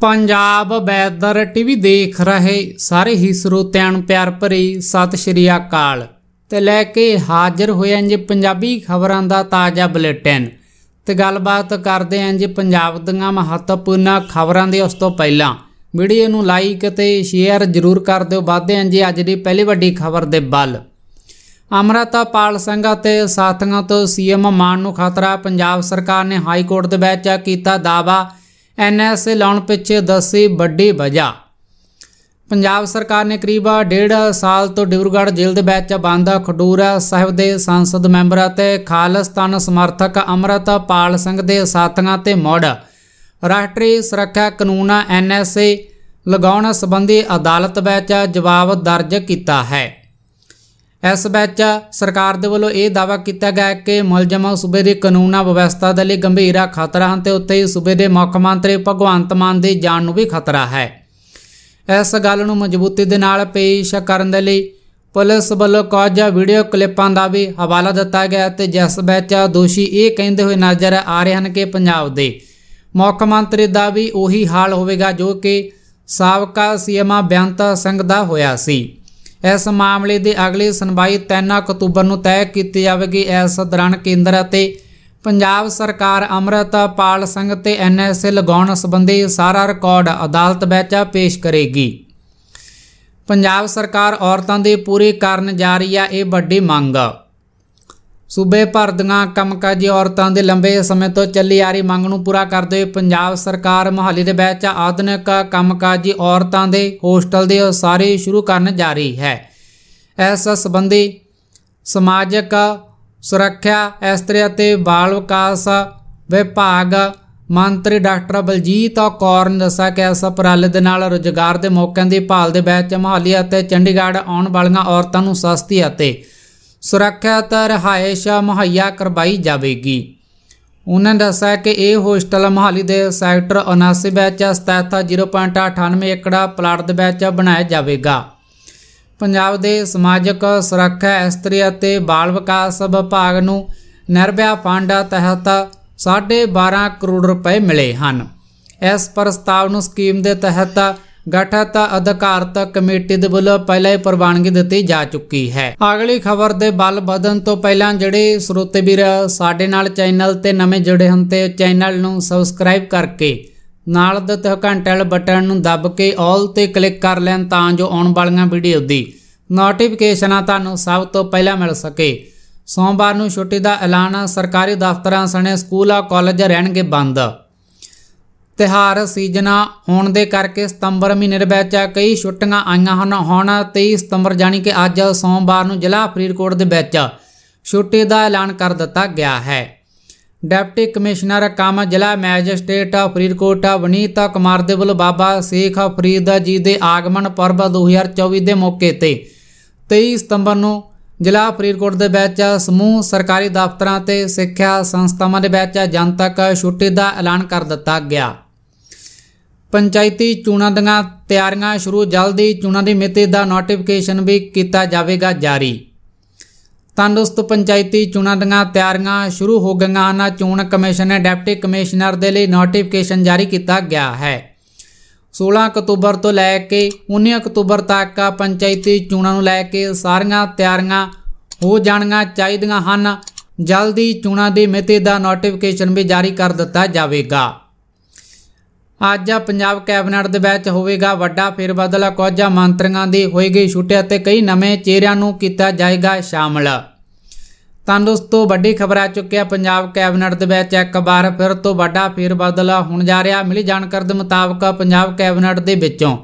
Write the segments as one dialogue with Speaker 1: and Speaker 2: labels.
Speaker 1: Punjab weather TV ਦੇਖ ਰਹੇ ਸਾਰੇ ਹੀ ਸਰੋਤਿਆਂ ਨੂੰ ਪਿਆਰ ਭਰੀ ਸਤਿ ਸ਼੍ਰੀ ਅਕਾਲ ਤੇ ਲੈ ਕੇ ਹਾਜ਼ਰ ਹੋਏ ਹਾਂ ਜੀ ਪੰਜਾਬੀ ਖਬਰਾਂ ਦਾ ਤਾਜ਼ਾ ਬੁਲੇਟਿਨ ਤੇ ਗੱਲਬਾਤ ਕਰਦੇ ਹਾਂ ਜੀ ਪੰਜਾਬ ਦੀਆਂ ਮਹੱਤਵਪੂਰਨ ਖਬਰਾਂ ਦੇ ਉਸ ਤੋਂ ਪਹਿਲਾਂ ਵੀਡੀਓ ਨੂੰ ਲਾਈਕ ਤੇ ਸ਼ੇਅਰ ਜ਼ਰੂਰ ਕਰ ਦਿਓ ਵਾਧੇ ਹਾਂ ਜੀ ਅੱਜ ਦੀ ਪਹਿਲੀ ਵੱਡੀ ਖਬਰ ਦੇ ਵੱਲ ਅਮਰਤਾਪਾਲ ਸਿੰਘ ਅਤੇ ਸਾਥੀਆਂ ਤੋਂ ਸੀਐਮ ਮਾਨ ਨੂੰ ਖਤਰਾ ਪੰਜਾਬ ਸਰਕਾਰ ਨੇ ਹਾਈ ਕੋਰਟ ਦੇ ਵਿੱਚ ਕੀਤਾ ਦਾਵਾ ਐਨਐਸਏ ਲਾਉਣ ਪਿੱਛੇ ਦੱਸੀ ਵੱਡੀ ਵਜ੍ਹਾ ਪੰਜਾਬ ਸਰਕਾਰ ਨੇ ਕਰੀਬ ਡੇਢ ਸਾਲ ਤੋਂ ਡਿਬਰੂਗੜ੍ਹ ਜੇਲ੍ਹ ਦੇ ਵਿੱਚ ਬੰਦ ਖਡੂਰਾ ਸਾਹਿਬ ਦੇ ਸੰਸਦ ਮੈਂਬਰ ਅਤੇ ਖਾਲਸਤਾਨ ਸਮਰਥਕ ਅਮਰਤਪਾਲ ਸਿੰਘ ਦੇ ਸਾਥੀਆਂ ਤੇ ਮੋੜ ਰਾਸ਼ਟਰੀ ਸੁਰੱਖਿਆ ਕਾਨੂੰਨਾਂ ਐਨਐਸਏ ਲਗਾਉਣ ਸੰਬੰਧੀ ਅਦਾਲਤ ਵਿੱਚ ਜਵਾਬ ਦਰਜ ਕੀਤਾ ਹੈ ਇਸ ਵਿੱਚ ਸਰਕਾਰ ਦੇ ਵੱਲੋਂ ਇਹ ਦਾਵਾ ਕੀਤਾ ਗਿਆ ਕਿ ਮੁਲਜ਼ਮ ਸੂਬੇ ਦੇ ਕਾਨੂੰਨਾ ਵਿਵਸਥਾ ਦੇ ਲਈ ਗੰਭੀਰਾ ਖਤਰਾ ਹਨ ਤੇ ਉੱਤੇ ਹੀ ਸੂਬੇ ਦੇ ਮੁੱਖ ਮੰਤਰੀ ਭਗਵੰਤ ਮਾਨ ਦੀ ਜਾਨ ਨੂੰ ਵੀ ਖਤਰਾ ਹੈ ਇਸ ਗੱਲ ਨੂੰ ਮਜ਼ਬੂਤੀ ਦੇ ਨਾਲ ਪੇਸ਼ ਕਰਨ ਦੇ ਲਈ ਪੁਲਿਸ ਵੱਲੋਂ ਕਾਜਾ ਵੀਡੀਓ ਕਲਿੱਪਾਂ ਦਾ ਵੀ ਹਵਾਲਾ ਦਿੱਤਾ ਗਿਆ ਤੇ ਜਿਸ ਵਿੱਚ ਦੋਸ਼ੀ ਇਹ ਕਹਿੰਦੇ ਹੋਏ ਨਜ਼ਰ ਆ ਰਹੇ ਹਨ ਕਿ ਪੰਜਾਬ ਦੇ ਮੁੱਖ ਮੰਤਰੀ ਦਾ ਵੀ ਉਹੀ ਹਾਲ ਹੋਵੇਗਾ ਜੋ ਕਿ ਸਾਬਕਾ ਸੀਐਮ ਬੇਅੰਤ ਸਿੰਘ ਦਾ ਹੋਇਆ ਸੀ ਇਸ ਮਾਮਲੇ ਦੇ ਅਗਲੀ ਸੁਣਵਾਈ 3 ਅਕਤੂਬਰ ਨੂੰ ਤੈਅ ਕੀਤੀ ਜਾਵੇਗੀ ਇਸ ਦੌਰਾਨ ਕੇਂਦਰ ਅਤੇ ਪੰਜਾਬ ਸਰਕਾਰ ਅਮਰਤਪਾਲ ਸਿੰਘ ਤੇ ਐਨਐਸਏ ਲਗਾਉਣ ਸੰਬੰਧੀ ਸਾਰਾ ਰਿਕਾਰਡ ਅਦਾਲਤ ਵਿੱਚ ਪੇਸ਼ ਕਰੇਗੀ ਪੰਜਾਬ ਸਰਕਾਰ ਔਰਤਾਂ ਦੇ ਪੂਰੇ ਕਰਨ ਜਾ ਰਹੀ ਆ ਇਹ ਵੱਡੀ ਮੰਗ ਆ ਸੂਬੇ ਭਰ ਦੀਆਂ ਕੰਮਕਾਜੀ ਔਰਤਾਂ ਦੇ ਲੰਬੇ ਸਮੇਂ ਤੋਂ ਚੱਲੀ ਆ ਰਹੀ ਮੰਗ ਨੂੰ ਪੂਰਾ ਕਰਦੇ ਹੋਏ ਪੰਜਾਬ ਸਰਕਾਰ ਮੁਹਾਲੀ ਦੇ ਵਿੱਚ ਆਧੁਨਿਕ ਕੰਮਕਾਜੀ ਔਰਤਾਂ ਦੇ ਹੋਸਟਲ ਦੇ ਸਾਰੇ ਸ਼ੁਰੂ ਕਰਨ ਜਾ ਰਹੀ ਹੈ ਇਸ ਸੰਬੰਧੀ ਸਮਾਜਿਕ ਸੁਰੱਖਿਆ ਇਸਤਰੀ ਅਤੇ ਬਾਲ ਵਿਕਾਸ ਵਿਭਾਗ ਮੰਤਰੀ ਡਾਕਟਰ ਬਲਜੀਤ ਕੌਰ ਨੇ ਦੱਸਿਆ ਕਿ ਇਸ ਪ੍ਰਾਲ ਦੇ ਨਾਲ ਰੋਜ਼ਗਾਰ ਦੇ ਮੌਕਿਆਂ ਦੀ ਭਾਲ ਦੇ ਵਿੱਚ ਮੁਹਾਲੀ ਅਤੇ ਚੰਡੀਗੜ੍ਹ ਆਉਣ ਵਾਲੀਆਂ ਔਰਤਾਂ ਨੂੰ ਸਸਤੀ ਅਤੇ ਸੁਰੱਖਿਆ ਤੇ ਰਹਾਇਸ਼ ਮੁਹੱਈਆ ਕਰਵਾਈ ਜਾਵੇਗੀ ਉਹਨਾਂ ਦੱਸਿਆ ਕਿ ਇਹ ਹੋਸਟਲ ਮਹਾਲੀ ਦੇ ਸੈਕਟਰ 79 ਵਿੱਚ ਸਥਿਤ 0.98 ਏਕੜਾ ਪਲਾਟ ਦੇ ਵਿੱਚ ਬਣਾਇਆ ਜਾਵੇਗਾ ਪੰਜਾਬ ਦੇ ਸਮਾਜਿਕ ਸੁਰੱਖਿਆ ਇਸਤਰੀ ਅਤੇ ਬਾਲ ਵਿਕਾਸ ਵਿਭਾਗ ਨੂੰ ਨਿਰਭਿਆ ਫੰਡ ਤਹਿਤ 12.5 ਕਰੋੜ ਰੁਪਏ ਮਿਲੇ ਹਨ ਇਸ ਪ੍ਰਸਤਾਵ ਨੂੰ ਸਕੀਮ ਦੇ ਤਹਿਤ ਗਠਤ ਅਧਿਕਾਰਤ ਕਮੇਟੀ ਦੇ ਵੱਲੋਂ ਪਹਿਲਾਂ ਹੀ ਪ੍ਰਵਾਨਗੀ ਦਿੱਤੀ ਜਾ ਚੁੱਕੀ ਹੈ ਅਗਲੀ ਖਬਰ ਦੇ ਬਲ ਵਧਣ ਤੋਂ ਪਹਿਲਾਂ ਜਿਹੜੇ ਸਰੋਤੇ ਵੀਰ ਸਾਡੇ ਨਾਲ ਚੈਨਲ ਤੇ ਨਵੇਂ ਜੁੜੇ ਹਨ ਤੇ ਚੈਨਲ ਨੂੰ ਸਬਸਕ੍ਰਾਈਬ ਕਰਕੇ ਨਾਲ ਦਿੱਤੇ ਘੰਟੇ ਵਾਲੇ ਬਟਨ ਨੂੰ ਦਬ ਕੇ ਆਲ ਤੇ ਕਲਿੱਕ ਕਰ ਲੈਣ ਤਾਂ ਜੋ ਆਉਣ ਵਾਲੀਆਂ ਵੀਡੀਓ ਦੀ ਨੋਟੀਫਿਕੇਸ਼ਨਾਂ ਤੁਹਾਨੂੰ ਸਭ ਤੋਂ ਪਹਿਲਾਂ ਮਿਲ ਸਕੇ ਸੋਮਵਾਰ ਨੂੰ ਛੁੱਟੀ ਦਾ ਐਲਾਨ ਸਰਕਾਰੀ ਦਫ਼ਤਰਾਂ ਸਣੇ ਸਕੂਲ ਆ ਕਾਲਜ ਰਹਿਣਗੇ ਬੰਦ ਤਿਹਾਰ ਸੀਜਨਾ ਹੋਣ ਦੇ ਕਰਕੇ ਸਤੰਬਰ ਮਹੀਨੇ ਦੇ ਵਿੱਚ ਕਈ ਛੁੱਟੀਆਂ ਆਈਆਂ ਹਨ ਹੁਣ 23 ਸਤੰਬਰ ਜਾਨੀ ਕਿ ਅੱਜ ਸੋਮਵਾਰ ਨੂੰ ਜ਼ਿਲ੍ਹਾ ਫਰੀਦਕੋਟ ਦੇ ਵਿੱਚ ਛੁੱਟੀ ਦਾ ਐਲਾਨ ਕਰ ਦਿੱਤਾ ਗਿਆ ਹੈ ਡਿਪਟੀ ਕਮਿਸ਼ਨਰ ਕਾਮ ਜ਼ਿਲ੍ਹਾ ਮੈਜਿਸਟ੍ਰੇਟ ਫਰੀਦਕੋਟ ਬਨੀਤਾ ਕੁਮਾਰ ਦੇ ਵੱਲੋਂ ਬਾਬਾ ਸੇਖ ਫਰੀਦ ਜੀ ਦੇ ਆਗਮਨ ਪਰਬ 2024 ਦੇ ਮੌਕੇ ਤੇ 23 ਸਤੰਬਰ ਨੂੰ ਜ਼ਿਲ੍ਹਾ ਫਰੀਦਕੋਟ ਦੇ ਵਿੱਚ ਸਮੂਹ ਸਰਕਾਰੀ ਦਫ਼ਤਰਾਂ ਤੇ ਸਿੱਖਿਆ ਸੰਸਥਾਵਾਂ ਦੇ ਵਿੱਚ ਜਨਤਕ ਛੁੱਟੀ ਦਾ ਐਲਾਨ ਕਰ ਦਿੱਤਾ ਗਿਆ ਪੰਚਾਇਤੀ ਚੋਣਾਂ ਦੀਆਂ ਤਿਆਰੀਆਂ ਸ਼ੁਰੂ ਜਲਦੀ ਚੋਣਾਂ ਦੀ ਮਿਤੀ ਦਾ ਨੋਟੀਫਿਕੇਸ਼ਨ ਵੀ ਕੀਤਾ ਜਾਵੇਗਾ ਜਾਰੀ ਤੰਦਰੁਸਤ ਪੰਚਾਇਤੀ ਚੋਣਾਂ ਦੀਆਂ ਤਿਆਰੀਆਂ ਸ਼ੁਰੂ ਹੋ ਗਈਆਂ ਹਨ ਚੋਣ ਕਮਿਸ਼ਨ ਨੇ ਡਿਪਟੀ ਕਮਿਸ਼ਨਰ ਦੇ ਲਈ ਨੋਟੀਫਿਕੇਸ਼ਨ ਜਾਰੀ ਕੀਤਾ ਗਿਆ ਹੈ 16 ਅਕਤੂਬਰ ਤੋਂ ਲੈ ਕੇ 19 ਅਕਤੂਬਰ ਤੱਕ ਪੰਚਾਇਤੀ ਚੋਣਾਂ ਨੂੰ ਲੈ ਕੇ ਸਾਰੀਆਂ ਤਿਆਰੀਆਂ ਹੋ ਜਾਣੀਆਂ ਚਾਹੀਦੀਆਂ ਹਨ ਜਲਦੀ ਚੋਣਾਂ ਦੀ ਮਿਤੀ ਦਾ ਨੋਟੀਫਿਕੇਸ਼ਨ ਵੀ ਜਾਰੀ ਕਰ ਦਿੱਤਾ ਜਾਵੇਗਾ ਅੱਜ ਪੰਜਾਬ ਕੈਬਨਿਟ ਦੇ ਵਿੱਚ ਹੋਵੇਗਾ ਵੱਡਾ ਫੇਰਬਦਲ ਕੁਝ ਮੰਤਰੀਆਂ ਦੀ ਹੋਏਗੀ ਛੁੱਟੀ ਅਤੇ ਕਈ ਨਵੇਂ ਚਿਹਰਿਆਂ ਨੂੰ ਕੀਤਾ ਜਾਏਗਾ ਸ਼ਾਮਲ ਤਾਂ ਦੋਸਤੋ ਵੱਡੀ ਖਬਰ ਆ ਚੁੱਕਿਆ ਪੰਜਾਬ ਕੈਬਨਿਟ ਦੇ ਵਿੱਚ ਇੱਕ ਵਾਰ ਫਿਰ ਤੋਂ ਵੱਡਾ ਫੇਰਬਦਲ ਹੋਣ ਜਾ ਰਿਹਾ ਮਿਲੀ ਜਾਣਕਾਰੀ ਦੇ ਮੁਤਾਬਕ ਪੰਜਾਬ ਕੈਬਨਿਟ ਦੇ ਵਿੱਚੋਂ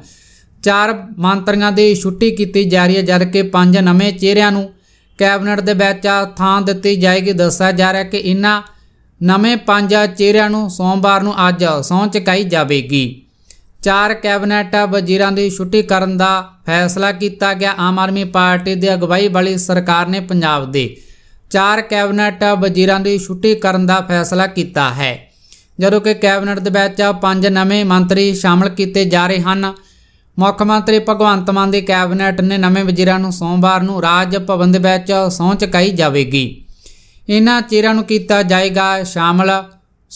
Speaker 1: ਚਾਰ ਮੰਤਰੀਆਂ ਦੀ ਛੁੱਟੀ ਕੀਤੀ ਜਾ ਰਹੀ ਹੈ ਜਦਕਿ ਪੰਜ ਨਵੇਂ ਚਿਹਰਿਆਂ ਨੂੰ ਕੈਬਨਿਟ ਦੇ ਵਿੱਚ ਥਾਂ ਦਿੱਤੀ ਜਾਏਗੀ ਦੱਸਿਆ ਜਾ ਰਿਹਾ ਕਿ ਇਹਨਾਂ ਨਵੇਂ ਪੰਜ ਚਿਹਰਿਆਂ ਨੂੰ ਸੋਮਵਾਰ ਨੂੰ ਅੱਜ ਸੌਂ ਚਕਾਈ ਜਾਵੇਗੀ ਚਾਰ ਕੈਬਨਿਟ ਵਜ਼ੀਰਾਂ ਦੀ ਛੁੱਟੀ ਕਰਨ ਦਾ ਫੈਸਲਾ ਕੀਤਾ ਗਿਆ ਆਮ ਆਦਮੀ ਪਾਰਟੀ ਦੇ ਅਗਵਾਈ ਵਾਲੀ ਸਰਕਾਰ ਨੇ ਪੰਜਾਬ ਦੇ ਚਾਰ ਕੈਬਨਿਟ ਵਜ਼ੀਰਾਂ ਦੀ ਛੁੱਟੀ ਕਰਨ ਦਾ ਫੈਸਲਾ ਕੀਤਾ ਹੈ ਜਦੋਂ ਕਿ ਕੈਬਨਿਟ ਦੇ ਵਿੱਚ ਪੰਜ ਨਵੇਂ ਮੰਤਰੀ ਸ਼ਾਮਲ ਕੀਤੇ ਜਾ ਰਹੇ ਹਨ ਮੁੱਖ ਮੰਤਰੀ ਭਗਵੰਤ ਮਾਨ ਦੀ ਕੈਬਨਿਟ ਨੇ ਨਵੇਂ ਵਜ਼ੀਰਾਂ ਨੂੰ ਸੋਮਵਾਰ ਨੂੰ ਰਾਜ ਭਵਨ ਦੇ ਵਿੱਚ ਸੌਂ ਚਕਾਈ ਜਾਵੇਗੀ ਇਹਨਾਂ ਚੇਰਾਂ ਨੂੰ ਕੀਤਾ ਜਾਏਗਾ ਸ਼ਾਮਲ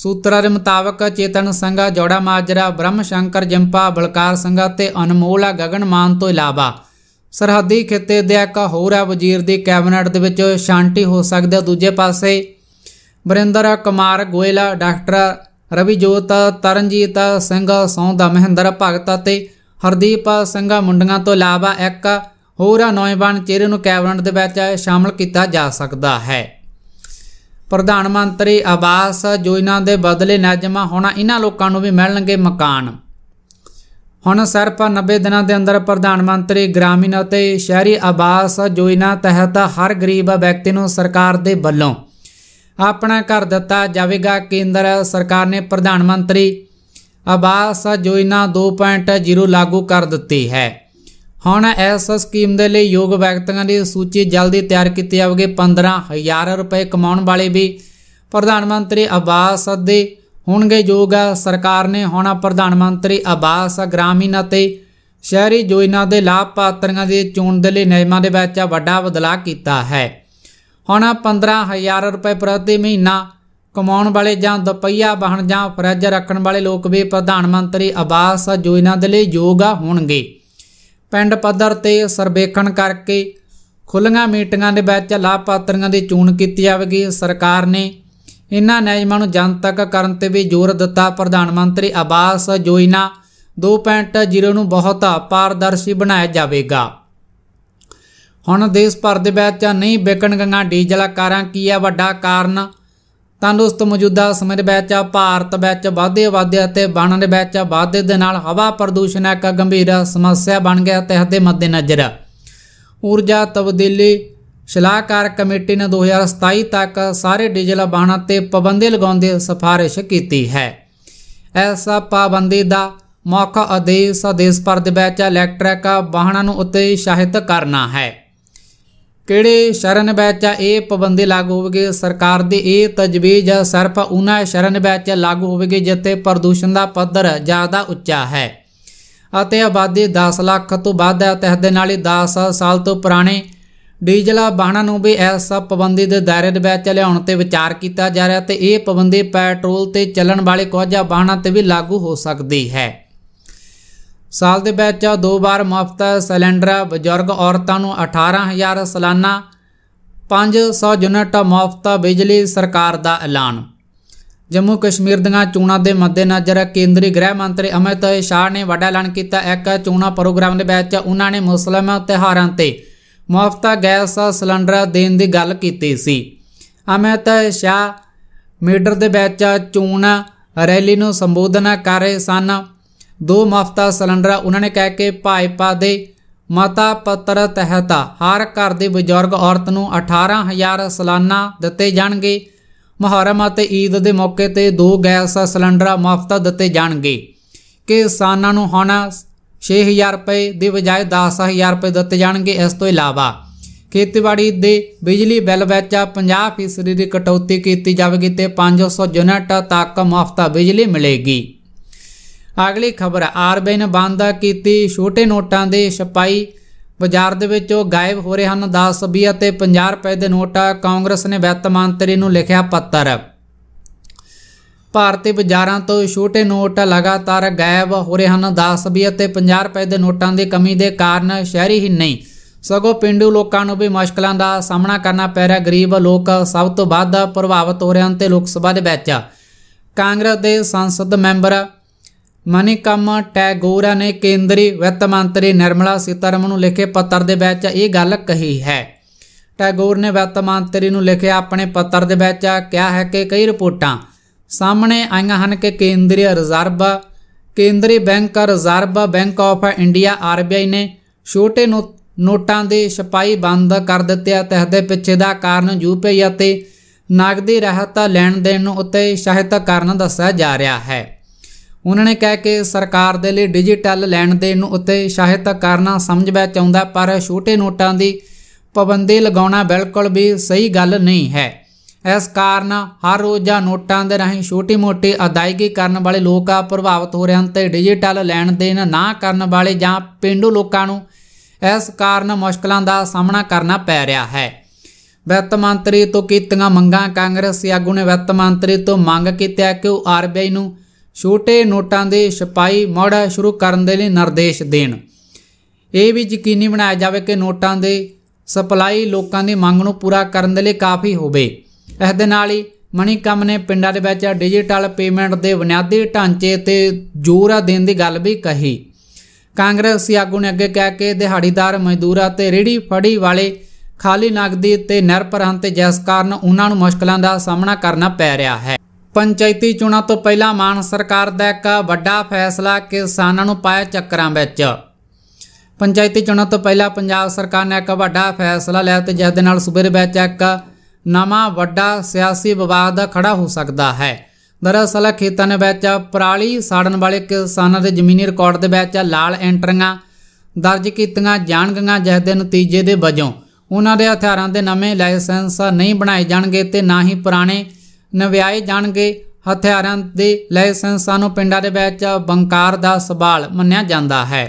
Speaker 1: ਸੂਤਰਾਂ ਦੇ ਮੁਤਾਬਕ ਚੇਤਨ ਸੰਘਾ ਜੋੜਾ ਮਾਜਰਾ ਬ੍ਰਹਮ ਸ਼ੰਕਰ ਜੰਪਾ ਬਲਕਾਰ ਸੰਘਾ ਤੇ ਅਨਮੋਲਾ ਮਾਨ ਤੋਂ ਇਲਾਵਾ ਸਰਹੱਦੀ ਖੇਤੇ ਦੇ ਇੱਕ ਹੋਰ ਆ ਵਜ਼ੀਰ ਦੀ ਕੈਬਨਟ ਦੇ ਵਿੱਚ ਸ਼ਾਂਤੀ ਹੋ ਸਕਦੀ ਹੈ ਦੂਜੇ ਪਾਸੇ ਬਰਿੰਦਰ ਕੁਮਾਰ ਗੋਇਲਾ ਡਾਕਟਰ ਰਵੀਜੋਤ ਤਰਨਜੀਤ ਸਿੰਘ ਸੌਂਦਾ ਮਹਿੰਦਰ ਭਗਤ ਅਤੇ ਹਰਦੀਪ ਸਿੰਘਾ ਮੁੰਡੀਆਂ ਤੋਂ ਇਲਾਵਾ ਇੱਕ ਹੋਰ ਨੌਜਵਾਨ ਚਿਹਰੇ ਨੂੰ ਕੈਬਨਟ ਦੇ ਵਿੱਚ ਸ਼ਾਮਲ ਕੀਤਾ ਜਾ ਸਕਦਾ ਹੈ ਪ੍ਰਧਾਨ ਮੰਤਰੀ ਆਵਾਸ ਯੋਜਨਾ ਦੇ ਬਦਲੇ ਨਜਮਾ ਹੋਣਾ ਇਹਨਾਂ ਲੋਕਾਂ ਨੂੰ ਵੀ ਮਿਲਣਗੇ ਮਕਾਨ ਹੁਣ ਸਿਰਫ 90 ਦਿਨਾਂ ਦੇ ਅੰਦਰ ਪ੍ਰਧਾਨ ਮੰਤਰੀ ਗ੍ਰਾਮੀਣ ਅਤੇ ਸ਼ਹਿਰੀ ਆਵਾਸ ਯੋਜਨਾ ਤਹਿਤ ਹਰ ਗਰੀਬ ਵਿਅਕਤੀ ਨੂੰ ਸਰਕਾਰ ਦੇ ਵੱਲੋਂ ਆਪਣਾ ਘਰ ਦਿੱਤਾ ਜਾਵੇਗਾ ਕੇਂਦਰ ਸਰਕਾਰ ਨੇ ਪ੍ਰਧਾਨ ਮੰਤਰੀ ਆਵਾਸ ਯੋਜਨਾ 2.0 ਲਾਗੂ ਕਰ ਦਿੱਤੀ ਹੈ ਹੁਣ ਇਸ ਸਕੀਮ ਦੇ ਲਈ ਯੋਗ ਵਿਅਕਤੀਆਂ ਦੀ ਸੂਚੀ ਜਲਦੀ ਤਿਆਰ ਕੀਤੀ ਜਾਵੇਗੀ 15000 ਰੁਪਏ ਕਮਾਉਣ ਵਾਲੇ ਵੀ ਪ੍ਰਧਾਨ ਮੰਤਰੀ ਆਵਾਸ ਦੇ ਹੋਣਗੇ ਯੋਗ ਸਰਕਾਰ ਨੇ ਹੁਣ ਪ੍ਰਧਾਨ ਮੰਤਰੀ ਆਵਾਸ ਗ੍ਰਾਮੀਣ ਅਤੇ ਸ਼ਹਿਰੀ ਯੋਜਨਾ ਦੇ ਲਾਭਪਾਤਰੀਆਂ ਦੇ ਚੋਣ ਦੇ ਲਈ ਨਿਯਮਾਂ ਦੇ ਵਿੱਚ ਵੱਡਾ ਬਦਲਾਅ ਕੀਤਾ ਹੈ ਹੁਣ 15000 ਰੁਪਏ ਪ੍ਰਤੀ ਮਹੀਨਾ ਕਮਾਉਣ ਵਾਲੇ ਜਾਂ ਦੁਪਹੀਆ ਵਾਹਨ ਜਾਂ ਫਰਿੱਜ ਰੱਖਣ ਵਾਲੇ ਲੋਕ ਵੀ ਪ੍ਰਧਾਨ ਮੰਤਰੀ ਆਵਾਸ ਯੋਜਨਾ ਦੇ ਲਈ ਯੋਗ ਹੋਣਗੇ ਪਿੰਡ ਪੱਧਰ ਤੇ ਸਰਵੇਖਣ ਕਰਕੇ ਖੁੱਲੀਆਂ ਮੀਟਿੰਗਾਂ ਦੇ ਵਿੱਚ ਲਾਭਪਾਤਰੀਆਂ ਦੀ ਚੋਣ ਕੀਤੀ ਜਾਵੇਗੀ ਸਰਕਾਰ ਨੇ ਇਹਨਾਂ ਨਿਯਮਾਂ ਨੂੰ ਜਨਤਕ ਕਰਨ ਤੇ ਵੀ ਜ਼ੋਰ ਦਿੱਤਾ ਪ੍ਰਧਾਨ ਮੰਤਰੀ ਆਵਾਸ ਯੋਜਨਾ 2.0 ਨੂੰ ਬਹੁਤ ਪਾਰਦਰਸ਼ੀ ਬਣਾਇਆ ਜਾਵੇਗਾ ਹੁਣ ਦੇਸ਼ ਭਰ ਦੇ ਵਿੱਚ ਨਹੀਂ ਗੰਗਾ ਡੀਜ਼ਲ ਕਾਰਾਂ ਕੀ ਹੈ ਵੱਡਾ ਕਾਰਨ ਤਾਂ ਦੋਸਤੋ ਮੌਜੂਦਾ ਸਮੇਂ ਦੇ ਵਿੱਚ ਭਾਰਤ ਵਿੱਚ ਵਾਧੇ ਵਾਧੇ ਅਤੇ ਬਣਨ ਦੇ ਵਿੱਚ ਵਾਧੇ ਦੇ ਨਾਲ ਹਵਾ ਪ੍ਰਦੂਸ਼ਣ ਇੱਕ ਗੰਭੀਰ ਸਮੱਸਿਆ ਬਣ ਗਿਆ ਤੇ ਹੱਦੇ ਮੱਦੇ ਨਜ਼ਰ ਊਰਜਾ ਤਬਦੀਲੀ ਸ਼ਲਾਹਕਾਰ ਕਮੇਟੀ ਨੇ 2027 ਤੱਕ ਸਾਰੇ ਡੀਜ਼ਲ ਵਾਹਨਾਂ ਤੇ ਪਾਬੰਦੀ ਲਗਾਉਣ ਦੀ ਸਿਫਾਰਿਸ਼ ਕੀਤੀ ਹੈ ਐਸਾ ਪਾਬੰਦੀ ਦਾ ਮੁੱਖ ਉਦੇਸ਼ ਦੇਸ਼ ਭਰ ਦੇ ਵਿੱਚ ਇਲੈਕਟ੍ਰਿਕ ਵਾਹਨਾਂ ਨੂੰ ਉਤੇ ਸ਼ਾਹਿਤ ਕਰਨਾ ਹੈ ਕਿਹੜੇ ਸ਼ਰਨ ਵਿੱਚ ਇਹ ਪਾਬੰਦੀ ਲਾਗੂ ਹੋਵੇਗੀ ਸਰਕਾਰ ਦੇ ਇਹ ਤਜਵੀਜ਼ ਸਿਰਫ ਉਹਨਾਂ ਸ਼ਰਨ ਵਿੱਚ ਲਾਗੂ ਹੋਵੇਗੀ ਜਿੱਥੇ ਪ੍ਰਦੂਸ਼ਣ ਦਾ ਪੱਧਰ ਜ਼ਿਆਦਾ ਉੱਚਾ ਹੈ ਅਤੇ ਆਬਾਦੀ 10 ਲੱਖ ਤੋਂ ਵੱਧ ਹੈ ਤੇ ਦੇ ਨਾਲ ਹੀ 10 ਸਾਲ ਤੋਂ ਪੁਰਾਣੇ ਡੀਜ਼ਲ ਵਾਹਨਾਂ ਨੂੰ ਵੀ ਇਸ ਪਾਬੰਦੀ ਦੇ ਦਾਇਰੇ ਦੇ ਵਿੱਚ ਲਿਆਉਣ ਤੇ ਵਿਚਾਰ ਕੀਤਾ ਜਾ ਰਿਹਾ ਤੇ ਇਹ ਪਾਬੰਦੀ ਪੈਟਰੋਲ ਤੇ ਚੱਲਣ ਵਾਲੇ ਕੁਝ ਵਾਹਨਾਂ ਤੇ ਵੀ ਲਾਗੂ ਹੋ ਸਕਦੀ ਹੈ ਸਾਲ ਦੇ ਵਿੱਚ ਦੋ ਵਾਰ ਮੁਫਤ ਸਿਲੰਡਰ ਬਜ਼ੁਰਗ ਔਰਤਾਂ ਨੂੰ 18000 ਸਾਲਾਨਾ 500 ਯੂਨਿਟ ਮੁਫਤ ਬਿਜਲੀ ਸਰਕਾਰ ਦਾ ਐਲਾਨ ਜੰਮੂ ਕਸ਼ਮੀਰ ਦੀਆਂ ਚੋਣਾਂ ਦੇ ਮੱਦੇਨਜ਼ਰ ਕੇਂਦਰੀ ਗ੍ਰਹਿ ਮੰਤਰੀ ਅਮਿਤ ਸ਼ਾਹ ਨੇ ਵੱਡਾ ਐਲਾਨ ਕੀਤਾ ਇੱਕ ਚੋਣਾਂ ਪ੍ਰੋਗਰਾਮ ਦੇ ਵਿੱਚ ਉਹਨਾਂ ਨੇ ਮੁਸਲਮ ਤਿਹਾਰਾਂ ਤੇ ਮੁਫਤ ਗੈਸ ਸਿਲੰਡਰ ਦੇਣ ਦੀ ਗੱਲ ਕੀਤੀ ਸੀ ਅਮਿਤ ਸ਼ਾਹ ਮੀਟਰ ਦੇ ਵਿੱਚ ਚੋਣ ਰੈਲੀ ਨੂੰ ਸੰਬੋਧਨ ਕਰ ਰਹੇ ਸਨ ਦੋ ਮਾਫਤਾ ਸਿਲੰਡਰ ਉਹਨਾਂ ਨੇ ਕਹਿ ਕੇ ਭਾਜਪਾ ਦੇ ਮਾਤਾ ਪੱਤਰ ਤਹਿਤ ਹਰ ਘਰ ਦੇ ਬਜ਼ੁਰਗ ਔਰਤ ਨੂੰ 18000 ਸਾਲਾਨਾ ਦਿੱਤੇ ਜਾਣਗੇ ਮੁਹਰਮ ਅਤੇ ਈਦ ਦੇ ਮੌਕੇ ਤੇ ਦੋ ਗੈਸ ਸਿਲੰਡਰ ਮੁਫਤ ਦਿੱਤੇ ਜਾਣਗੇ ਕਿ ਕਿਸਾਨਾਂ ਨੂੰ ਹੁਣ 6000 ਰੁਪਏ ਦੀ ਬਜਾਏ 10000 ਰੁਪਏ ਦਿੱਤੇ ਜਾਣਗੇ ਇਸ ਤੋਂ ਇਲਾਵਾ ਖੇਤੀਬਾੜੀ ਦੇ ਬਿਜਲੀ ਬਿੱਲ ਵਿੱਚ 50% ਦੀ ਕਟੌਤੀ ਕੀਤੀ ਜਾਵੇਗੀ ਤੇ 500 ਯੂਨਿਟ ਤੱਕ ਮੁਫਤ ਬਿਜਲੀ ਮਿਲੇਗੀ ਅਗਲੀ ਖਬਰ ਆਰਬੀਆਈ ਨੇ ਬੰਦਾ ਕੀਤੀ ਛੋਟੇ ਨੋਟਾਂ ਦੇ ਛਪਾਈ ਬਾਜ਼ਾਰ ਦੇ ਵਿੱਚ ਉਹ ਗਾਇਬ ਹੋ ਰਹੇ ਹਨ 10 20 ਅਤੇ 50 ਰੁਪਏ ਦੇ ਨੋਟ ਕਾਂਗਰਸ ਨੇ ਵਿੱਤ ਮੰਤਰੀ ਨੂੰ ਲਿਖਿਆ ਪੱਤਰ ਭਾਰਤੀ ਬਾਜ਼ਾਰਾਂ ਤੋਂ ਛੋਟੇ ਨੋਟ ਲਗਾਤਾਰ ਗਾਇਬ ਹੋ ਰਹੇ ਹਨ 10 20 ਅਤੇ 50 ਰੁਪਏ ਦੇ ਨੋਟਾਂ ਦੀ ਕਮੀ ਦੇ ਕਾਰਨ ਸ਼ਹਿਰੀ ਹੀ ਨਹੀਂ ਸਗੋਂ ਪਿੰਡੂ ਲੋਕਾਂ ਨੂੰ ਵੀ ਮੁਸ਼ਕਲਾਂ ਦਾ ਸਾਹਮਣਾ ਕਰਨਾ ਪੈ ਰਿਹਾ ਗਰੀਬ ਲੋਕ ਸਭ ਤੋਂ ਵੱਧ ਪ੍ਰਭਾਵਿਤ ਹੋ ਰਹੇ ਹਨ ਤੇ ਲੋਕ ਸਭਾ ਦੇ ਵਿੱਚ ਕਾਂਗਰਸ ਦੇ ਸੰਸਦ ਮੈਂਬਰ ਮਨਿਕਾਮਾ ਟੈਗੋਰ ਨੇ ਕੇਂਦਰੀ ਵਿੱਤ ਮੰਤਰੀ ਨਿਰਮਲਾ ਸੀਤਾਰਮਨ ਨੂੰ ਲਿਖੇ ਪੱਤਰ ਦੇ ਵਿੱਚ ਇਹ ਗੱਲ ਕਹੀ ਹੈ ਟੈਗੋਰ ਨੇ ਵਿੱਤ ਮੰਤਰੀ ਨੂੰ ਲਿਖੇ ਆਪਣੇ ਪੱਤਰ ਦੇ ਵਿੱਚ ਕਿਹਾ ਹੈ ਕਿ ਕਈ ਰਿਪੋਰਟਾਂ ਸਾਹਮਣੇ ਆਈਆਂ ਹਨ ਕਿ ਕੇਂਦਰੀ ਰਿਜ਼ਰਵ ਕੇਂਦਰੀ bank reserve bank of India RBI ਨੇ ਛੋਟੇ ਨੋਟਾਂ ਦੇ ਛਪਾਈ ਬੰਦ ਕਰ ਦਿੱਤੇ ਆ ਇਸ ਦੇ ਪਿੱਛੇ ਦਾ ਕਾਰਨ ਯੂਪੀਆਈ ਅਤੇ ਨਗਦੀ ਰਹਿਤ ਲੈਣ ਦੇਣ ਨੂੰ ਉੱਤੇ ਸਹਾਇਤਾ ਕਾਰਨ ਦੱਸਿਆ ਜਾ ਰਿਹਾ ਹੈ ਉਹਨਾਂ ਨੇ ਕਹਿ ਕੇ ਸਰਕਾਰ ਦੇ ਲਈ ਡਿਜੀਟਲ ਲੈਣ ਦੇਣ ਨੂੰ ਉੱਤੇ ਸ਼ਾਹਿਤ ਕਰਨਾ ਸਮਝ ਵਿੱਚ ਆਉਂਦਾ ਪਰ ਛੋਟੇ ਨੋਟਾਂ ਦੀ ਪਾਬੰਦੀ ਲਗਾਉਣਾ ਬਿਲਕੁਲ ਵੀ ਸਹੀ ਗੱਲ ਨਹੀਂ ਹੈ ਇਸ ਕਾਰਨ ਹਰ ਰੋਜ਼ ਜਾਂ ਨੋਟਾਂ ਦੇ ਰਾਹੀਂ ਛੋਟੀ-ਮੋਟੀ ਅਦਾਇਗੀ ਕਰਨ ਵਾਲੇ ਲੋਕ ਆ ਪ੍ਰਭਾਵਿਤ ਹੋ ਰਹੇ ਹਨ ਤੇ ਡਿਜੀਟਲ ਲੈਣ ਦੇਣ ਨਾ ਕਰਨ ਵਾਲੇ ਜਾਂ ਪਿੰਡੂ ਲੋਕਾਂ ਨੂੰ ਇਸ ਕਾਰਨ ਮੁਸ਼ਕਲਾਂ ਦਾ ਸਾਹਮਣਾ ਕਰਨਾ ਪੈ ਰਿਹਾ ਹੈ ਵਿੱਤ ਮੰਤਰੀ ਤੋਂ ਕੀਤੀਆਂ ਮੰਗਾਂ ਕਾਂਗਰਸ ਆਗੂ ਨੇ ਵਿੱਤ ਮੰਤਰੀ ਤੋਂ ਮੰਗ ਕੀਤੀ ਕਿ ਉਹ ਆਰਬੀਆਈ ਨੂੰ ਛੋਟੇ ਨੋਟਾਂ ਦੇ ਛਪਾਈ ਮੋੜ ਸ਼ੁਰੂ ਕਰਨ ਦੇ ਲਈ ਨਿਰਦੇਸ਼ ਦੇਣ ਇਹ ਵੀ ਯਕੀਨੀ ਬਣਾਇਆ ਜਾਵੇ ਕਿ ਨੋਟਾਂ ਦੇ ਸਪਲਾਈ ਲੋਕਾਂ ਦੀ ਮੰਗ ਨੂੰ ਪੂਰਾ ਕਰਨ ਦੇ ਲਈ ਕਾਫੀ ਹੋਵੇ ਇਸ ਦੇ ਨਾਲ ਹੀ ਮਣੀ ਕੰਮ ਨੇ ਪਿੰਡਾਂ ਦੇ ਵਿੱਚ ਡਿਜੀਟਲ ਪੇਮੈਂਟ ਦੇ ਬੁਨਿਆਦੀ ਢਾਂਚੇ ਤੇ ਜ਼ੋਰ ਆ ਦੇਣ ਦੀ ਗੱਲ ਵੀ ਕਹੀ ਕਾਂਗਰਸੀ ਆਗੂ ਨੇ ਅੱਗੇ ਕਹਿ ਕੇ ਦਿਹਾੜੀਦਾਰ ਮਜ਼ਦੂਰਾਂ ਤੇ ਰੇੜੀ ਫੜੀ ਵਾਲੇ ਖਾਲੀ ਨਗਦੀ ਤੇ ਨਿਰਪਰ ਹਨ ਤੇ ਜਿਸ ਕਾਰਨ ਉਹਨਾਂ ਨੂੰ ਮੁਸ਼ਕਲਾਂ ਦਾ ਸਾਹਮਣਾ ਕਰਨਾ ਪੈ ਰਿਹਾ ਹੈ ਪੰਚਾਇਤੀ ਚੋਣਾਂ ਤੋਂ ਪਹਿਲਾਂ ਮਾਨ ਸਰਕਾਰ ਦਾ ਇੱਕ ਵੱਡਾ ਫੈਸਲਾ ਕਿਸਾਨਾਂ ਨੂੰ ਪਾਇਆ ਚੱਕਰਾਂ ਵਿੱਚ ਪੰਚਾਇਤੀ ਚੋਣਾਂ ਤੋਂ ਪਹਿਲਾਂ ਪੰਜਾਬ ਸਰਕਾਰ ਨੇ ਇੱਕ ਵੱਡਾ ਫੈਸਲਾ ਲਿਆ ਤੇ ਜਿਸ ਦੇ ਨਾਲ ਸੂਬੇ ਦੇ ਵਿੱਚ ਇੱਕ ਨਵਾਂ ਵੱਡਾ ਸਿਆਸੀ ਵਿਵਾਦ ਖੜਾ ਹੋ ਸਕਦਾ ਹੈ ਦਰਅਸਲ ਖੇਤਾਂ ਦੇ ਵਿੱਚ ਪਰਾਲੀ ਸਾੜਨ ਵਾਲੇ ਕਿਸਾਨਾਂ ਦੇ ਜ਼ਮੀਨੀ ਰਿਕਾਰਡ ਦੇ ਵਿੱਚ ਲਾਲ ਐਂਟਰੀਆਂ ਦਰਜ ਕੀਤੀਆਂ ਜਾਣਗੀਆਂ ਜਿਸ ਦੇ ਨਤੀਜੇ ਦੇ ਵਜੋਂ ਉਹਨਾਂ ਦੇ ਹਥਿਆਰਾਂ ਦੇ ਨਵੇਂ ਲਾਇਸੈਂਸ ਨਹੀਂ ਬਣਾਏ ਜਾਣਗੇ ਤੇ ਨਾ ਹੀ ਪੁਰਾਣੇ ਨਵਿਆਏ ਜਾਣਗੇ ਹਥਿਆਰਾਂ ਦੇ ਲਾਇਸੈਂਸਾਂ ਨੂੰ ਪਿੰਡਾਂ ਦੇ ਵਿੱਚ ਬੰਕਾਰ ਦਾ ਸਵਾਲ ਮੰਨਿਆ ਜਾਂਦਾ ਹੈ